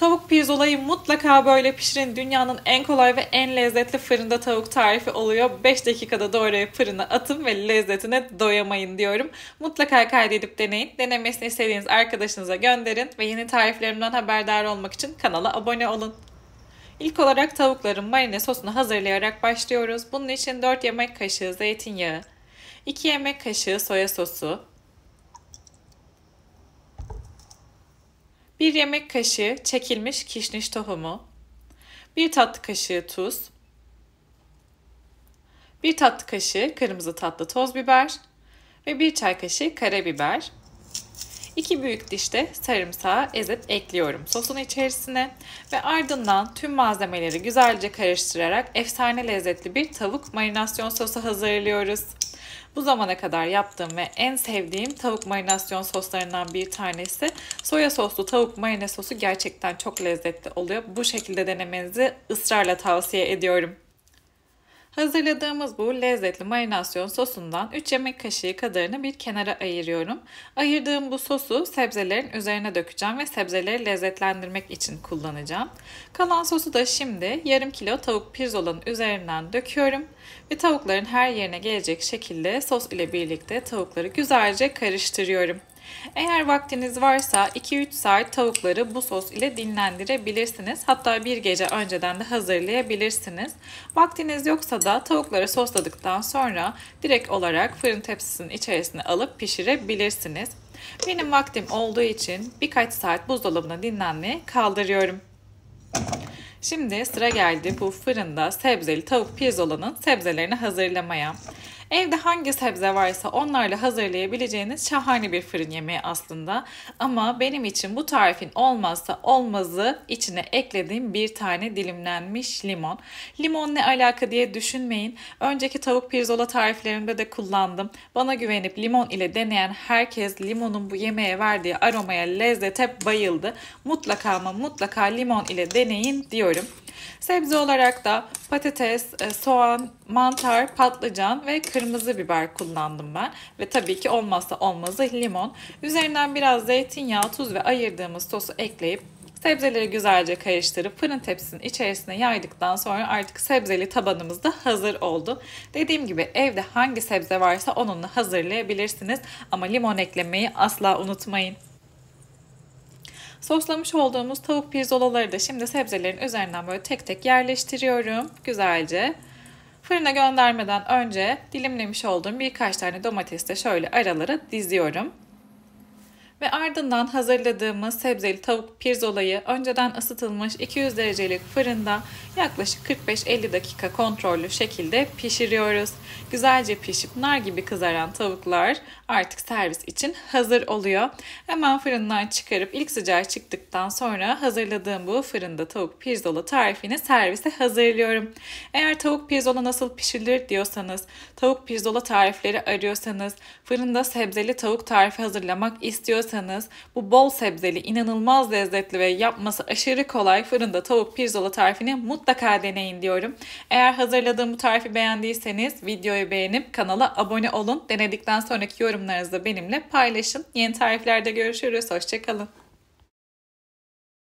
Tavuk pirzolayı mutlaka böyle pişirin. Dünyanın en kolay ve en lezzetli fırında tavuk tarifi oluyor. 5 dakikada doğrayıp fırına atın ve lezzetine doyamayın diyorum. Mutlaka kaydedip deneyin. Denemesini istediğiniz arkadaşınıza gönderin ve yeni tariflerimden haberdar olmak için kanala abone olun. İlk olarak tavukların marine sosunu hazırlayarak başlıyoruz. Bunun için 4 yemek kaşığı zeytinyağı, 2 yemek kaşığı soya sosu, 1 yemek kaşığı çekilmiş kişniş tohumu, 1 tatlı kaşığı tuz, 1 tatlı kaşığı kırmızı tatlı toz biber ve 1 çay kaşığı karabiber. 2 büyük dişte sarımsağı ezip ekliyorum sosun içerisine ve ardından tüm malzemeleri güzelce karıştırarak efsane lezzetli bir tavuk marinasyon sosu hazırlıyoruz. Bu zamana kadar yaptığım ve en sevdiğim tavuk marinasyon soslarından bir tanesi. Soya soslu tavuk marine sosu gerçekten çok lezzetli oluyor. Bu şekilde denemenizi ısrarla tavsiye ediyorum. Hazırladığımız bu lezzetli marinasyon sosundan 3 yemek kaşığı kadarını bir kenara ayırıyorum. Ayırdığım bu sosu sebzelerin üzerine dökeceğim ve sebzeleri lezzetlendirmek için kullanacağım. Kalan sosu da şimdi yarım kilo tavuk pirzolanın üzerinden döküyorum ve tavukların her yerine gelecek şekilde sos ile birlikte tavukları güzelce karıştırıyorum. Eğer vaktiniz varsa 2-3 saat tavukları bu sos ile dinlendirebilirsiniz. Hatta bir gece önceden de hazırlayabilirsiniz. Vaktiniz yoksa da tavukları sosladıktan sonra direkt olarak fırın tepsisinin içerisine alıp pişirebilirsiniz. Benim vaktim olduğu için birkaç saat buzdolabına dinlenmeye kaldırıyorum. Şimdi sıra geldi bu fırında sebzeli tavuk pirzolanın sebzelerini hazırlamaya. Evde hangi sebze varsa onlarla hazırlayabileceğiniz şahane bir fırın yemeği aslında. Ama benim için bu tarifin olmazsa olmazı içine eklediğim bir tane dilimlenmiş limon. Limon ne alaka diye düşünmeyin. Önceki tavuk pirzola tariflerimde de kullandım. Bana güvenip limon ile deneyen herkes limonun bu yemeğe verdiği aromaya, lezzete bayıldı. Mutlaka ama mutlaka limon ile deneyin diyorum. Sebze olarak da patates, e, soğan, mantar, patlıcan ve kırmızı kırmızı biber kullandım ben. Ve tabii ki olmazsa olmazı limon. Üzerinden biraz zeytinyağı, tuz ve ayırdığımız sosu ekleyip Sebzeleri güzelce karıştırıp fırın tepsisinin içerisine yaydıktan sonra artık sebzeli tabanımız da hazır oldu. Dediğim gibi evde hangi sebze varsa onunla hazırlayabilirsiniz ama limon eklemeyi asla unutmayın. Soslamış olduğumuz tavuk pirzolaları da şimdi sebzelerin üzerinden böyle tek tek yerleştiriyorum güzelce. Fırına göndermeden önce dilimlemiş olduğum birkaç tane domates de şöyle aralara diziyorum. Ve ardından hazırladığımız sebzeli tavuk pirzolayı önceden ısıtılmış 200 derecelik fırında Yaklaşık 45-50 dakika kontrollü şekilde pişiriyoruz. Güzelce pişip nar gibi kızaran tavuklar artık servis için hazır oluyor. Hemen fırından çıkarıp ilk sıcağı çıktıktan sonra hazırladığım bu fırında tavuk pirzola tarifini servise hazırlıyorum. Eğer tavuk pirzola nasıl pişirilir diyorsanız, tavuk pirzola tarifleri arıyorsanız, fırında sebzeli tavuk tarifi hazırlamak istiyorsanız bu bol sebzeli inanılmaz lezzetli ve yapması aşırı kolay fırında tavuk pirzola tarifini mutlaka mutlaka deneyin diyorum. Eğer hazırladığım bu tarifi beğendiyseniz videoyu beğenip kanala abone olun. Denedikten sonraki yorumlarınızı benimle paylaşın. Yeni tariflerde görüşürüz. Hoşçakalın.